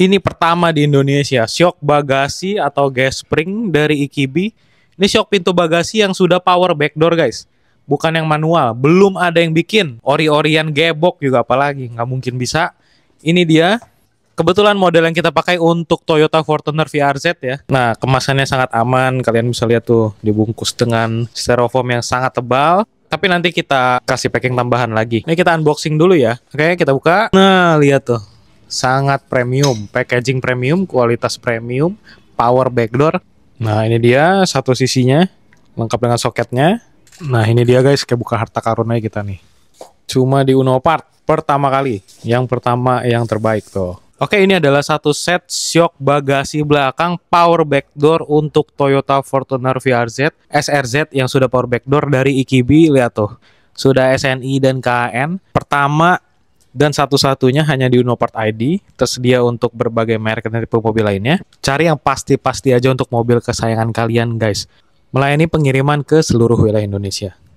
Ini pertama di Indonesia, shock bagasi atau gas spring dari Ikibi. Ini shock pintu bagasi yang sudah power backdoor guys. Bukan yang manual, belum ada yang bikin. Ori-orian gebok juga apalagi, nggak mungkin bisa. Ini dia, kebetulan model yang kita pakai untuk Toyota Fortuner VRZ ya. Nah, kemasannya sangat aman. Kalian bisa lihat tuh dibungkus dengan styrofoam yang sangat tebal. Tapi nanti kita kasih packing tambahan lagi. Ini kita unboxing dulu ya. Oke, kita buka. Nah, lihat tuh sangat premium, packaging premium, kualitas premium, power backdoor. Nah, ini dia satu sisinya lengkap dengan soketnya. Nah, ini dia guys, kayak buka harta karunnya kita nih. Cuma di Uno Part pertama kali, yang pertama yang terbaik tuh. Oke, ini adalah satu set shock bagasi belakang power backdoor untuk Toyota Fortuner VRZ SRZ yang sudah power backdoor dari IKB, Lihat tuh, sudah SNI dan KN. Pertama dan satu-satunya hanya di Unopart ID, tersedia untuk berbagai merek dan tipe mobil lainnya. Cari yang pasti-pasti aja untuk mobil kesayangan kalian guys. Melayani pengiriman ke seluruh wilayah Indonesia.